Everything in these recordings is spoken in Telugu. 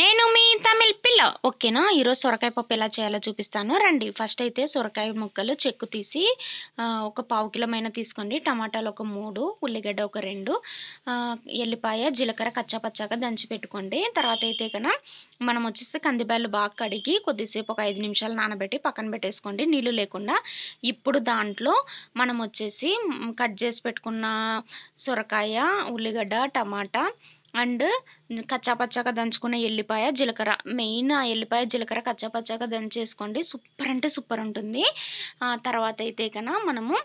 నేను మీ తమిళ్ పిల్ల ఓకేనా ఈరోజు సొరకాయ పప్పు ఎలా చేయాలో చూపిస్తాను రండి ఫస్ట్ అయితే సొరకాయ ముక్కలు చెక్కు తీసి ఒక పావు కిలోమైన తీసుకోండి టమాటాలు ఒక మూడు ఉల్లిగడ్డ ఒక రెండు ఎల్లిపాయ జీలకర్ర కచ్చాపచ్చాగా దంచి పెట్టుకోండి తర్వాత అయితే కన మనం వచ్చేసి కందిబాయలు బాగా కడిగి కొద్దిసేపు ఒక ఐదు నిమిషాలు నానబెట్టి పక్కన పెట్టేసుకోండి నీళ్ళు లేకుండా ఇప్పుడు దాంట్లో మనం వచ్చేసి కట్ చేసి పెట్టుకున్న సొరకాయ ఉల్లిగడ్డ టమాటా అండ్ కచ్చాపచ్చాగా దంచుకున్న ఎల్లిపాయ జీలకర్ర మెయిన్ ఆ ఎల్లిపాయ జీలకర్ర కచ్చాపచ్చాగా దంచేసుకోండి సూపర్ అంటే సూపర్ ఉంటుంది తర్వాత అయితే కన మనము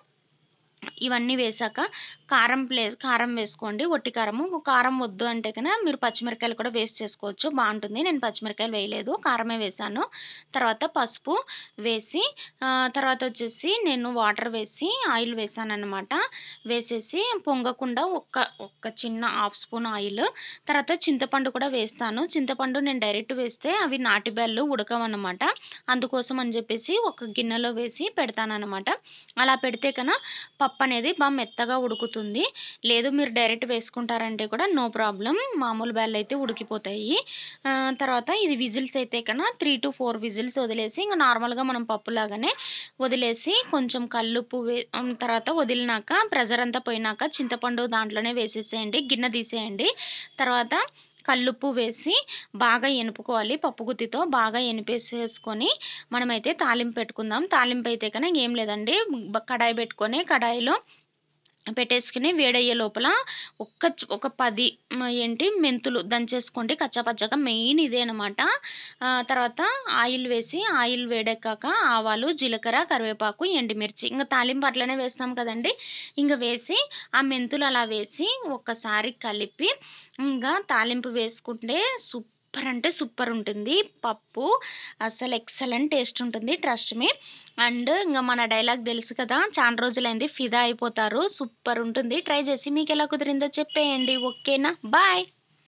ఇవన్నీ వేసాక కారం ప్లేస్ కారం వేసుకోండి ఒట్టి కారము కారం వద్దు అంటే కన్నా మీరు పచ్చిమిరకాయలు కూడా వేస్ట్ చేసుకోవచ్చు బాగుంటుంది నేను పచ్చిమిరకాయలు వేయలేదు కారమే వేసాను తర్వాత పసుపు వేసి తర్వాత వచ్చేసి నేను వాటర్ వేసి ఆయిల్ వేసాను అనమాట వేసేసి పొంగకుండా ఒక్క ఒక్క చిన్న హాఫ్ స్పూన్ ఆయిల్ తర్వాత చింతపండు కూడా వేస్తాను చింతపండు నేను డైరెక్ట్ వేస్తే అవి నాటి బెల్లు ఉడకవన్నమాట అందుకోసం అని చెప్పేసి ఒక గిన్నెలో వేసి పెడతాను అనమాట అలా పెడితే కన్నా పప్పు అనేది బాగా మెత్తగా ఉడుకుతుంది లేదు మీరు డైరెక్ట్ వేసుకుంటారంటే కూడా నో ప్రాబ్లం మామూలు బ్యాల్ అయితే ఉడికిపోతాయి తర్వాత ఇది విజిల్స్ అయితే కన్నా త్రీ టు ఫోర్ విజిల్స్ వదిలేసి ఇంకా నార్మల్గా మనం పప్పులాగానే వదిలేసి కొంచెం కల్లుప్పు తర్వాత వదిలినాక ప్రెజర్ అంతా పోయినాక చింతపండు దాంట్లోనే వేసేసేయండి గిన్నె తీసేయండి తర్వాత కల్లుప్పు వేసి బాగా ఎనుపుకోవాలి పప్పుగుత్తితో బాగా ఎనిపేసేసుకొని మనమైతే తాలింపు పెట్టుకుందాం తాలింపు అయితే కనుక ఏం లేదండి కడాయి పెట్టుకొని కడాయిలో పెట్టేసుకుని వేడయ్యే లోపల ఒక్క ఒక పది ఏంటి మెంతులు దంచేసుకోండి కచ్చాపచ్చగా మెయిన్ ఇదే అనమాట తర్వాత ఆయిల్ వేసి ఆయిల్ వేడెక్కాక ఆవాలు జీలకర్ర కరివేపాకు ఎండిమిర్చి ఇంకా తాలింపు అట్లనే వేస్తాం కదండి ఇంకా వేసి ఆ మెంతులు అలా వేసి ఒక్కసారి కలిపి ఇంకా తాలింపు వేసుకుంటే సూపర్ సూపర్ అంటే సూపర్ ఉంటుంది పప్పు అసలు ఎక్సలెంట్ టేస్ట్ ఉంటుంది ట్రస్ట్ మీ అండ్ ఇంకా మన డైలాగ్ తెలుసు కదా చాలా రోజులైంది ఫిదా అయిపోతారు సూపర్ ఉంటుంది ట్రై చేసి మీకు ఎలా కుదిరిందో చెప్పేయండి ఓకేనా బాయ్